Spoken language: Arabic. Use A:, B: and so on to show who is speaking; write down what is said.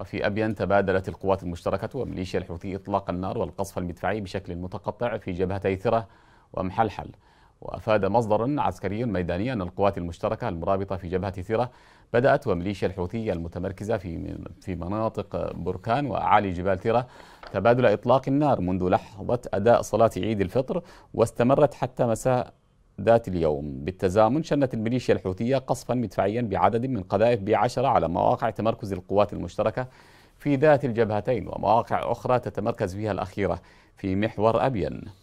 A: وفي أبين تبادلت القوات المشتركة وميليشيا الحوثي إطلاق النار والقصف المدفعي بشكل متقطع في جبهتي ثرة ومحلحل وأفاد مصدر عسكري ميداني أن القوات المشتركة المرابطة في جبهة ثرة بدأت وميليشيا الحوثية المتمركزة في في مناطق بركان وأعالي جبال ثرة تبادل إطلاق النار منذ لحظة أداء صلاة عيد الفطر واستمرت حتى مساء ذات اليوم بالتزامن شنت الميليشيا الحوثية قصفا مدفعيا بعدد من قذائف بعشرة على مواقع تمركز القوات المشتركة في ذات الجبهتين ومواقع أخرى تتمركز فيها الأخيرة في محور أبين